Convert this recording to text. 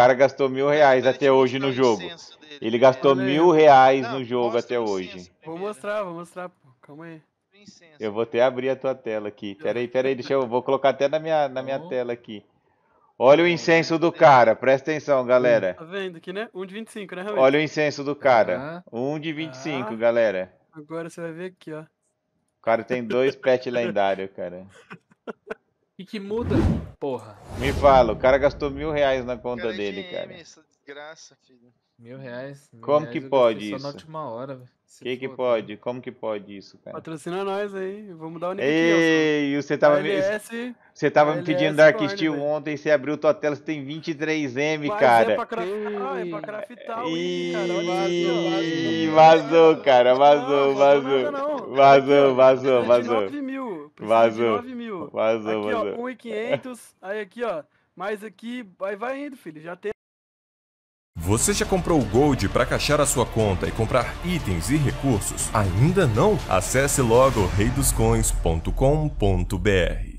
cara gastou mil reais até hoje no jogo. Ele gastou mil reais Não, no jogo até hoje. Vou né? mostrar, vou mostrar. Pô. Calma aí. Eu vou até abrir a tua tela aqui. Peraí, peraí, deixa eu. Vou colocar até na minha, na minha tela aqui. Olha o incenso do cara, presta atenção, galera. Tá vendo aqui, né? 1 um de 25, né, Olha o incenso do cara. 1 um de 25, ah. galera. Agora você vai ver aqui, ó. O cara tem dois pets lendários, cara. que, que muda, porra? Me fala, o cara gastou mil reais na conta cara dele, cara. Essa desgraça, filho. Mil reais? Mil Como reais que pode isso? Só na última hora, velho. Que que pode? Como que pode isso, cara? Patrocina nós aí, vamos dar o nick Ei, você tava, me, você tava me pedindo Dark Steel ontem, você abriu tua tela, você tem 23M, Mas é cara. Ah, é pra craftar, é pra craftar o vazou, cara. Vazou, vazou, cara, vazou, vazou. Vazou, vazou, vazou. vazou. Vazou, vazou. Aqui, vazou. ó, 1,500. aí aqui, ó. Mas aqui, aí vai indo, filho. Já tem. Você já comprou o Gold para caixar a sua conta e comprar itens e recursos? Ainda não? Acesse logo reidoscoins.com.br.